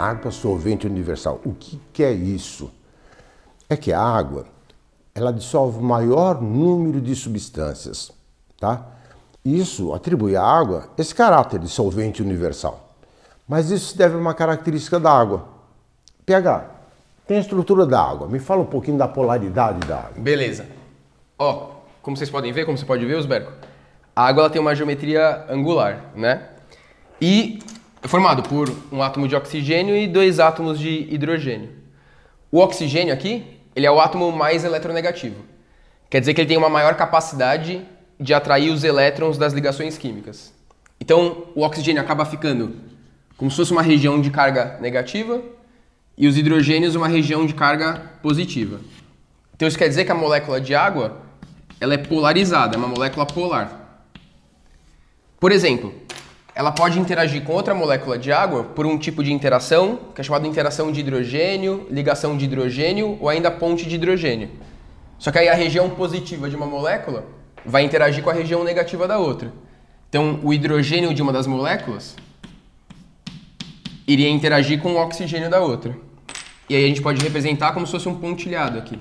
água solvente universal. O que, que é isso? É que a água ela dissolve o maior número de substâncias, tá? Isso atribui à água esse caráter de solvente universal. Mas isso se deve a uma característica da água. pH. Tem a estrutura da água. Me fala um pouquinho da polaridade da água. Beleza. Ó, como vocês podem ver, como você pode ver, Osberco, a água ela tem uma geometria angular, né? E é formado por um átomo de oxigênio e dois átomos de hidrogênio. O oxigênio aqui, ele é o átomo mais eletronegativo. Quer dizer que ele tem uma maior capacidade de atrair os elétrons das ligações químicas. Então, o oxigênio acaba ficando como se fosse uma região de carga negativa e os hidrogênios uma região de carga positiva. Então, isso quer dizer que a molécula de água ela é polarizada, é uma molécula polar. Por exemplo, ela pode interagir com outra molécula de água por um tipo de interação, que é chamada interação de hidrogênio, ligação de hidrogênio ou ainda ponte de hidrogênio. Só que aí a região positiva de uma molécula vai interagir com a região negativa da outra. Então, o hidrogênio de uma das moléculas iria interagir com o oxigênio da outra. E aí a gente pode representar como se fosse um pontilhado aqui.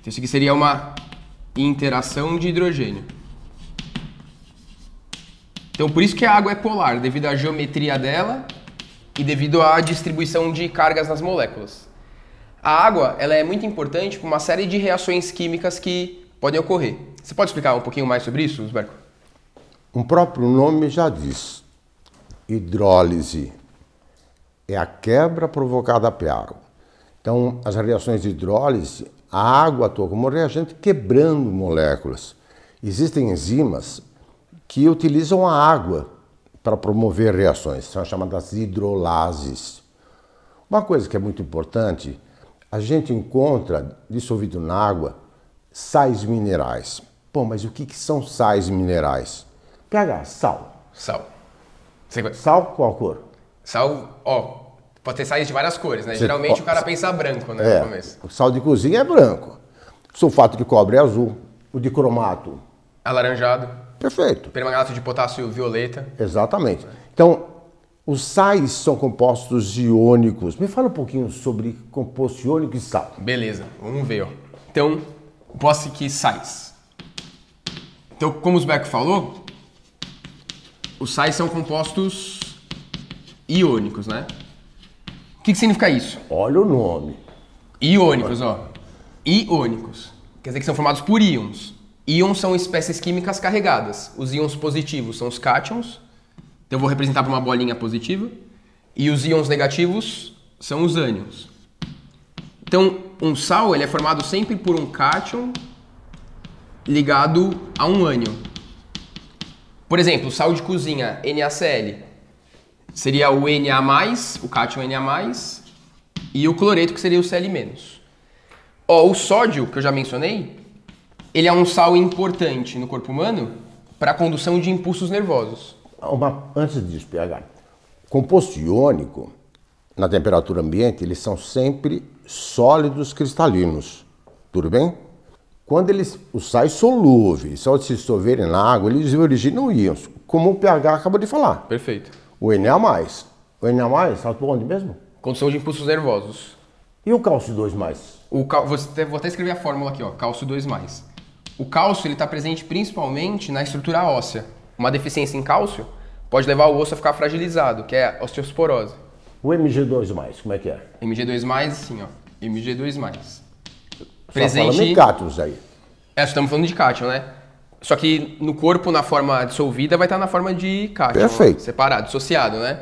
Então, isso aqui seria uma interação de hidrogênio. Então por isso que a água é polar, devido à geometria dela e devido à distribuição de cargas nas moléculas. A água ela é muito importante para uma série de reações químicas que podem ocorrer. Você pode explicar um pouquinho mais sobre isso, Osberco? O próprio nome já diz. Hidrólise é a quebra provocada pela água. Então, as reações de hidrólise, a água atua como reagente quebrando moléculas. Existem enzimas que utilizam a água para promover reações, são chamadas hidrolases. Uma coisa que é muito importante, a gente encontra dissolvido na água sais minerais. Pô, mas o que, que são sais minerais? pH, sal. Sal. Você... Sal, qual cor? Sal, ó, pode ter sais de várias cores, né? Você... Geralmente ó, o cara pensa branco, né, é, no começo. O sal de cozinha é branco. Sulfato de cobre é azul. O de cromato? Alaranjado. Perfeito. Permanganato de potássio violeta. Exatamente. Então, os sais são compostos iônicos. Me fala um pouquinho sobre composto iônico e sal. Beleza, vamos ver. Ó. Então, posso que sais. Então, como o Beck falou, os sais são compostos iônicos, né? O que, que significa isso? Olha o nome. Iônicos, ó. Iônicos. Quer dizer que são formados por íons. Íons são espécies químicas carregadas. Os íons positivos são os cátions, então eu vou representar por uma bolinha positiva. E os íons negativos são os ânions. Então, um sal ele é formado sempre por um cátion ligado a um ânion. Por exemplo, sal de cozinha NaCl seria o Na+, o cátion Na+, e o cloreto que seria o Cl-. Ó, o sódio, que eu já mencionei, ele é um sal importante no corpo humano para a condução de impulsos nervosos. Ah, uma, antes disso, pH, composto iônico, na temperatura ambiente, eles são sempre sólidos cristalinos, tudo bem? Quando eles, os sais solúveis, ao se dissolverem na água, eles originam íons, como o pH acabou de falar. Perfeito. O Na+, o Na+, atua onde mesmo? Condução de impulsos nervosos. E o cálcio 2+. O cal... Vou até escrever a fórmula aqui, ó, cálcio 2+. O cálcio está presente principalmente na estrutura óssea. Uma deficiência em cálcio pode levar o osso a ficar fragilizado, que é a osteosporose. O MG2+, como é que é? MG2+, assim, ó. MG2+. Só tá presente... falando de cátions aí. É, estamos falando de cátion, né? Só que no corpo, na forma dissolvida, vai estar tá na forma de cátion. Perfeito. Separado, dissociado, né?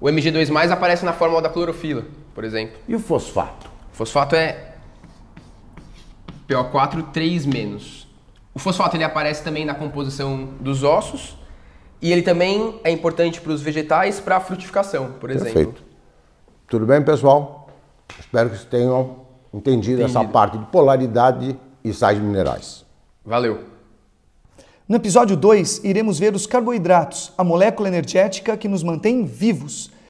O MG2+, aparece na forma da clorofila, por exemplo. E o fosfato? O fosfato é PO4 3 menos. O fosfato ele aparece também na composição dos ossos e ele também é importante para os vegetais para a frutificação, por exemplo. Perfeito. Tudo bem, pessoal? Espero que vocês tenham entendido, entendido. essa parte de polaridade e sais minerais. Valeu! No episódio 2, iremos ver os carboidratos, a molécula energética que nos mantém vivos